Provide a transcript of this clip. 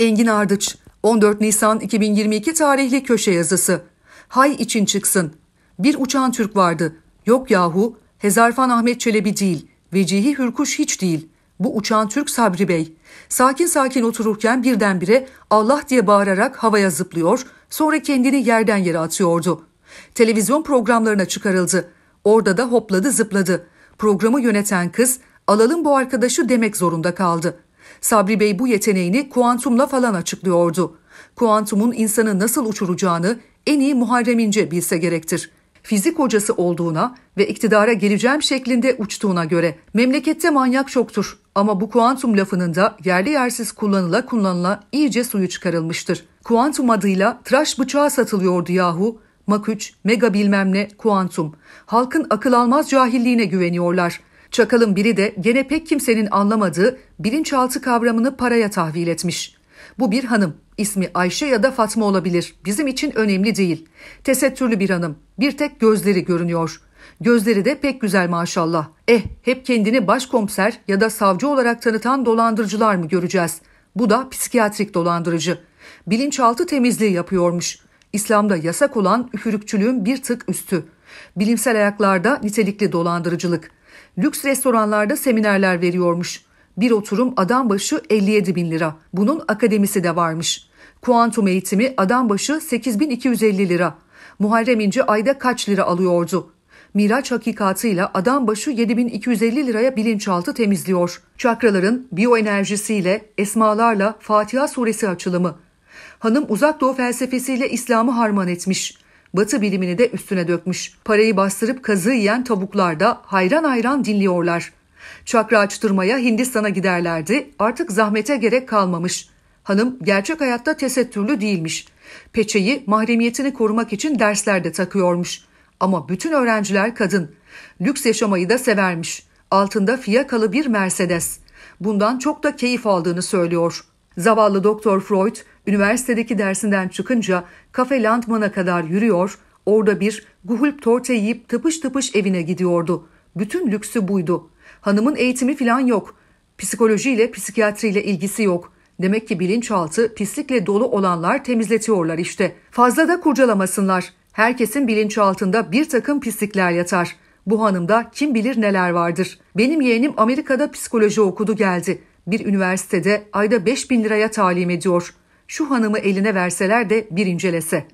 Engin Ardıç 14 Nisan 2022 tarihli köşe yazısı. Hay için çıksın. Bir uçan Türk vardı. Yok yahu Hezarfan Ahmet Çelebi değil. Vecihi Hürkuş hiç değil. Bu uçan Türk Sabri Bey. Sakin sakin otururken birdenbire Allah diye bağırarak havaya zıplıyor, sonra kendini yerden yere atıyordu. Televizyon programlarına çıkarıldı. Orada da hopladı zıpladı. Programı yöneten kız alalım bu arkadaşı demek zorunda kaldı. Sabri Bey bu yeteneğini kuantumla falan açıklıyordu. Kuantumun insanı nasıl uçuracağını en iyi Muharrem İnce bilse gerektir. Fizik hocası olduğuna ve iktidara geleceğim şeklinde uçtuğuna göre memlekette manyak çoktur ama bu kuantum lafının da yerli yersiz kullanıla kullanıla iyice suyu çıkarılmıştır. Kuantum adıyla tıraş bıçağı satılıyordu yahu. Mak 3, mega bilmem ne, kuantum. Halkın akıl almaz cahilliğine güveniyorlar. Çakalın biri de gene pek kimsenin anlamadığı bilinçaltı kavramını paraya tahvil etmiş. Bu bir hanım. İsmi Ayşe ya da Fatma olabilir. Bizim için önemli değil. Tesettürlü bir hanım. Bir tek gözleri görünüyor. Gözleri de pek güzel maşallah. Eh hep kendini başkomiser ya da savcı olarak tanıtan dolandırıcılar mı göreceğiz? Bu da psikiyatrik dolandırıcı. Bilinçaltı temizliği yapıyormuş. İslam'da yasak olan üfürükçülüğün bir tık üstü. Bilimsel ayaklarda nitelikli dolandırıcılık lüks restoranlarda seminerler veriyormuş. Bir oturum adam başı 57 bin lira. Bunun akademisi de varmış. Kuantum eğitimi adam başı 8250 lira. Muharrem İnce ayda kaç lira alıyordu? Miraç hakikatıyla adam başı 7250 liraya bilinçaltı temizliyor. Çakraların biyoenerjisiyle, esmalarla Fatiha suresi açılımı. Hanım uzak doğu felsefesiyle İslam'ı harman etmiş. Batı bilimini de üstüne dökmüş. Parayı bastırıp kazığı yiyen tavuklar da hayran hayran dinliyorlar. Çakra açtırmaya Hindistan'a giderlerdi. Artık zahmete gerek kalmamış. Hanım gerçek hayatta tesettürlü değilmiş. Peçeyi mahremiyetini korumak için derslerde takıyormuş. Ama bütün öğrenciler kadın. Lüks yaşamayı da severmiş. Altında fiyakalı bir Mercedes. Bundan çok da keyif aldığını söylüyor. Zavallı Doktor Freud üniversitedeki dersinden çıkınca kafe Landman'a kadar yürüyor, orada bir guhulp torte yiyip tıpış tıpış evine gidiyordu. Bütün lüksü buydu. Hanımın eğitimi falan yok. Psikolojiyle psikiyatriyle ilgisi yok. Demek ki bilinçaltı pislikle dolu olanlar temizletiyorlar işte. Fazla da kurcalamasınlar. Herkesin bilinçaltında bir takım pislikler yatar. Bu hanımda kim bilir neler vardır. Benim yeğenim Amerika'da psikoloji okudu geldi. Bir üniversitede ayda 5 bin liraya talim ediyor. Şu hanımı eline verseler de bir incelese.